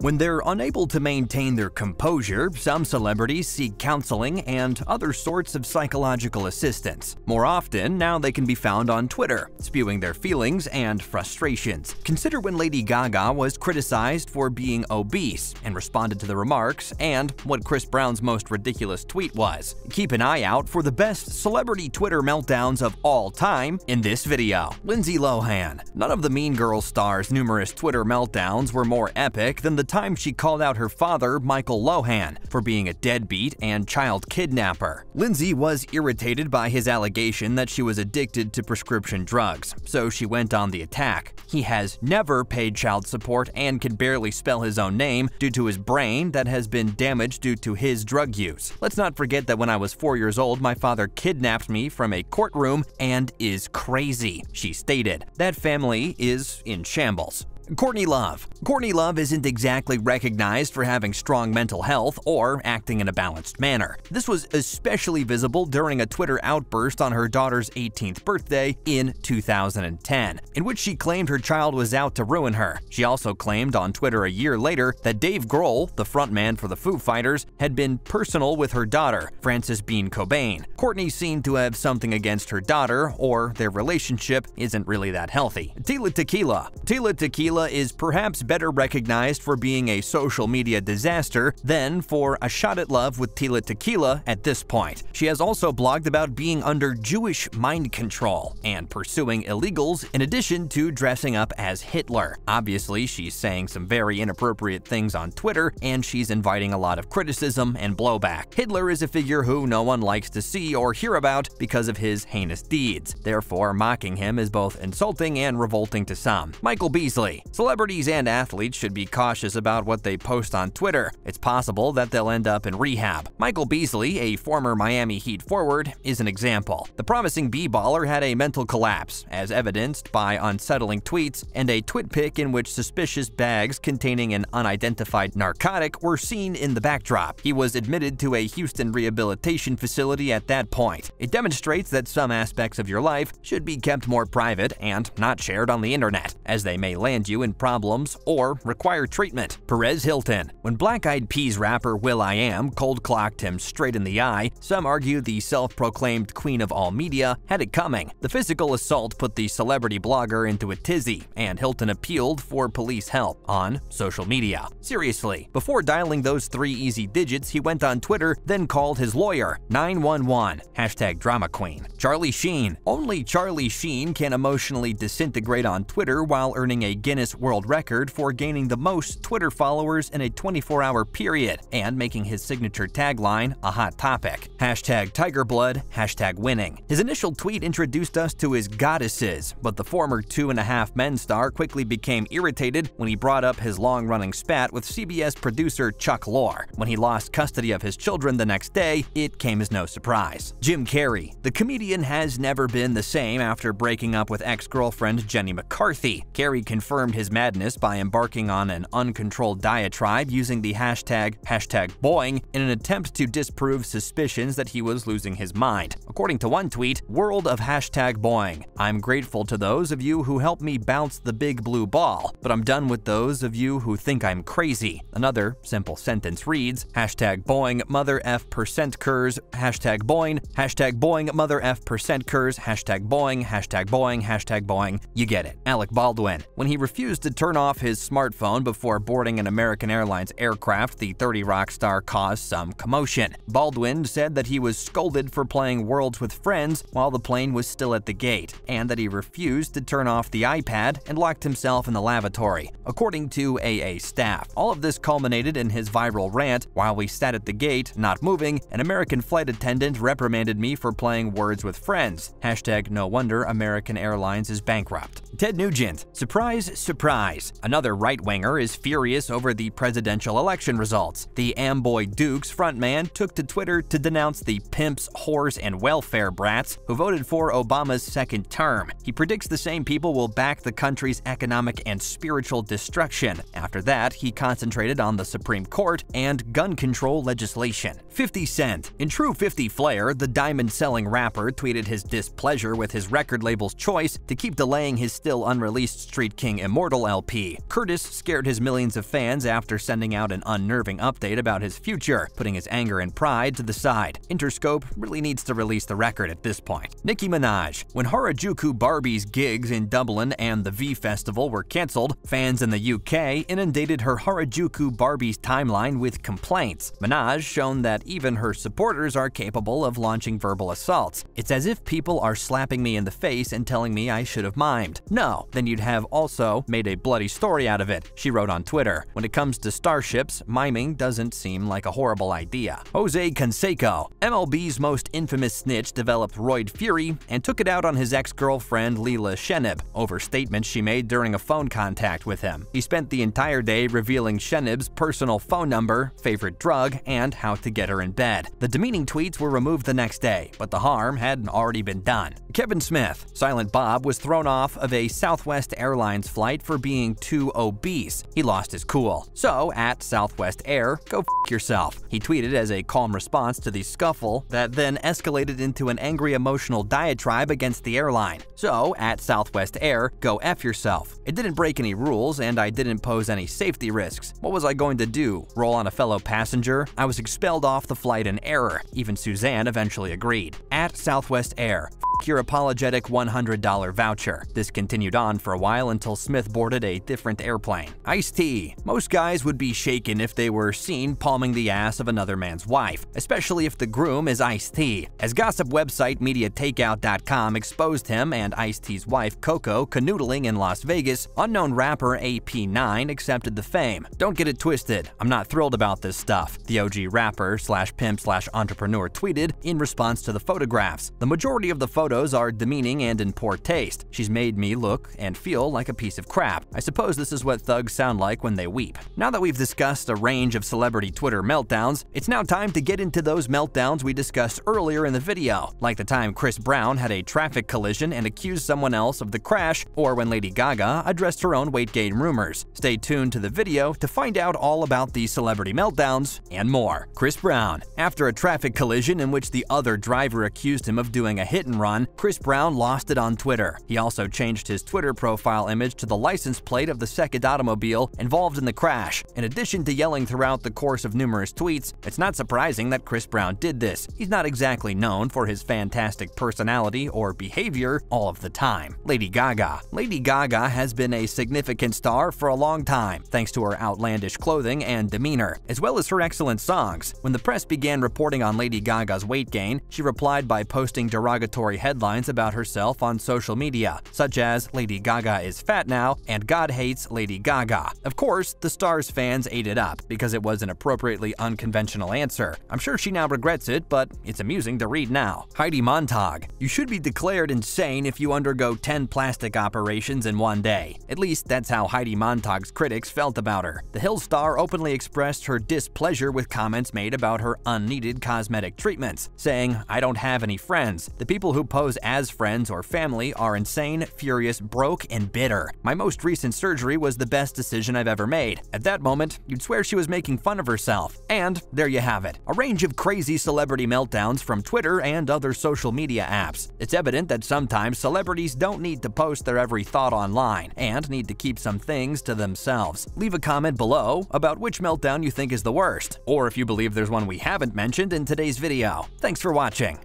When they're unable to maintain their composure, some celebrities seek counseling and other sorts of psychological assistance. More often, now they can be found on Twitter, spewing their feelings and frustrations. Consider when Lady Gaga was criticized for being obese and responded to the remarks and what Chris Brown's most ridiculous tweet was. Keep an eye out for the best celebrity Twitter meltdowns of all time in this video. Lindsay Lohan None of the Mean Girls star's numerous Twitter meltdowns were more epic than the time she called out her father, Michael Lohan, for being a deadbeat and child kidnapper. Lindsay was irritated by his allegation that she was addicted to prescription drugs, so she went on the attack. He has never paid child support and can barely spell his own name due to his brain that has been damaged due to his drug use. Let's not forget that when I was four years old, my father kidnapped me from a courtroom and is crazy, she stated. That family is in shambles. Courtney Love. Courtney Love isn't exactly recognized for having strong mental health or acting in a balanced manner. This was especially visible during a Twitter outburst on her daughter's 18th birthday in 2010, in which she claimed her child was out to ruin her. She also claimed on Twitter a year later that Dave Grohl, the frontman for the Foo Fighters, had been personal with her daughter, Frances Bean Cobain. Courtney seemed to have something against her daughter, or their relationship isn't really that healthy. Tila Tequila Tila Tequila is perhaps better recognized for being a social media disaster than for a shot at love with Tila Tequila at this point. She has also blogged about being under Jewish mind control and pursuing illegals in addition to dressing up as Hitler. Obviously, she's saying some very inappropriate things on Twitter, and she's inviting a lot of criticism and blowback. Hitler is a figure who no one likes to see or hear about because of his heinous deeds. Therefore, mocking him is both insulting and revolting to some. Michael Beasley Celebrities and athletes should be cautious about what they post on Twitter. It's possible that they'll end up in rehab. Michael Beasley, a former Miami Heat forward, is an example. The promising b-baller had a mental collapse, as evidenced by unsettling tweets and a twit pic in which suspicious bags containing an unidentified narcotic were seen in the backdrop. He was admitted to a Houston rehabilitation facility at that point. It demonstrates that some aspects of your life should be kept more private and not shared on the internet, as they may land you you in problems or require treatment. Perez Hilton. When Black Eyed Peas rapper Will I Am cold clocked him straight in the eye, some argue the self proclaimed queen of all media had it coming. The physical assault put the celebrity blogger into a tizzy, and Hilton appealed for police help on social media. Seriously, before dialing those three easy digits, he went on Twitter, then called his lawyer, 911, hashtag drama queen. Charlie Sheen. Only Charlie Sheen can emotionally disintegrate on Twitter while earning a Guinness previous world record for gaining the most Twitter followers in a 24-hour period and making his signature tagline a hot topic. Hashtag TigerBlood, hashtag winning. His initial tweet introduced us to his goddesses, but the former two and a half men star quickly became irritated when he brought up his long-running spat with CBS producer Chuck Lorre. When he lost custody of his children the next day, it came as no surprise. Jim Carrey. The comedian has never been the same after breaking up with ex-girlfriend Jenny McCarthy. Carrey confirmed confirmed his madness by embarking on an uncontrolled diatribe using the hashtag, hashtag Boeing, in an attempt to disprove suspicions that he was losing his mind. According to one tweet, world of hashtag Boeing, I'm grateful to those of you who helped me bounce the big blue ball, but I'm done with those of you who think I'm crazy. Another simple sentence reads, hashtag Boeing mother F percent curs, hashtag Boeing, hashtag Boeing mother F percent curs, hashtag Boeing, hashtag Boeing, hashtag Boeing. You get it. Alec Baldwin, when he refused refused to turn off his smartphone before boarding an American Airlines aircraft, the 30 Rock star caused some commotion. Baldwin said that he was scolded for playing Worlds with friends while the plane was still at the gate, and that he refused to turn off the iPad and locked himself in the lavatory, according to AA staff. All of this culminated in his viral rant, while we sat at the gate, not moving, an American flight attendant reprimanded me for playing Words with Friends. Hashtag no wonder American Airlines is bankrupt. Ted Nugent, surprise surprise, another right-winger is furious over the presidential election results. The Amboy Dukes frontman took to Twitter to denounce the pimps, whores, and welfare brats who voted for Obama's second term. He predicts the same people will back the country's economic and spiritual destruction. After that, he concentrated on the Supreme Court and gun control legislation. 50 Cent. In true 50 flair, the diamond-selling rapper tweeted his displeasure with his record label's choice to keep delaying his still unreleased Street King Immortal Immortal LP. Curtis scared his millions of fans after sending out an unnerving update about his future, putting his anger and pride to the side. Interscope really needs to release the record at this point. Nicki Minaj. When Harajuku Barbie's gigs in Dublin and the V Festival were cancelled, fans in the UK inundated her Harajuku Barbie's timeline with complaints. Minaj shown that even her supporters are capable of launching verbal assaults. It's as if people are slapping me in the face and telling me I should have mimed. No, then you'd have also made a bloody story out of it, she wrote on Twitter. When it comes to starships, miming doesn't seem like a horrible idea. Jose Canseco, MLB's most infamous snitch, developed roid fury and took it out on his ex-girlfriend Leila Shenib over statements she made during a phone contact with him. He spent the entire day revealing Shenib's personal phone number, favorite drug, and how to get her in bed. The demeaning tweets were removed the next day, but the harm had already been done. Kevin Smith, Silent Bob was thrown off of a Southwest Airlines flight for being too obese. He lost his cool. So, at Southwest Air, go f yourself. He tweeted as a calm response to the scuffle that then escalated into an angry emotional diatribe against the airline. So, at Southwest Air, go F yourself. It didn't break any rules and I didn't pose any safety risks. What was I going to do? Roll on a fellow passenger? I was expelled off the flight in error. Even Suzanne eventually agreed. At Southwest Air, your apologetic $100 voucher. This continued on for a while until Smith boarded a different airplane. Ice tea. Most guys would be shaken if they were seen palming the ass of another man's wife, especially if the groom is Ice T. As gossip website MediaTakeout.com exposed him and Ice T's wife Coco canoodling in Las Vegas, unknown rapper AP9 accepted the fame. Don't get it twisted, I'm not thrilled about this stuff. The OG rapper slash pimp slash entrepreneur tweeted in response to the photographs. The majority of the photos photos are demeaning and in poor taste. She's made me look and feel like a piece of crap. I suppose this is what thugs sound like when they weep. Now that we've discussed a range of celebrity Twitter meltdowns, it's now time to get into those meltdowns we discussed earlier in the video, like the time Chris Brown had a traffic collision and accused someone else of the crash, or when Lady Gaga addressed her own weight gain rumors. Stay tuned to the video to find out all about these celebrity meltdowns and more. Chris Brown, after a traffic collision in which the other driver accused him of doing a hit and run, Chris Brown lost it on Twitter. He also changed his Twitter profile image to the license plate of the second automobile involved in the crash. In addition to yelling throughout the course of numerous tweets, it's not surprising that Chris Brown did this. He's not exactly known for his fantastic personality or behavior all of the time. Lady Gaga Lady Gaga has been a significant star for a long time, thanks to her outlandish clothing and demeanor, as well as her excellent songs. When the press began reporting on Lady Gaga's weight gain, she replied by posting derogatory headlines about herself on social media, such as Lady Gaga is fat now and God hates Lady Gaga. Of course, the star's fans ate it up because it was an appropriately unconventional answer. I'm sure she now regrets it, but it's amusing to read now. Heidi Montag, you should be declared insane if you undergo 10 plastic operations in one day. At least that's how Heidi Montag's critics felt about her. The Hill star openly expressed her displeasure with comments made about her unneeded cosmetic treatments, saying, I don't have any friends. The people who pose as friends or family are insane, furious, broke, and bitter. My most recent surgery was the best decision I've ever made. At that moment, you'd swear she was making fun of herself. And there you have it, a range of crazy celebrity meltdowns from Twitter and other social media apps. It's evident that sometimes celebrities don't need to post their every thought online and need to keep some things to themselves. Leave a comment below about which meltdown you think is the worst, or if you believe there's one we haven't mentioned in today's video. Thanks for watching.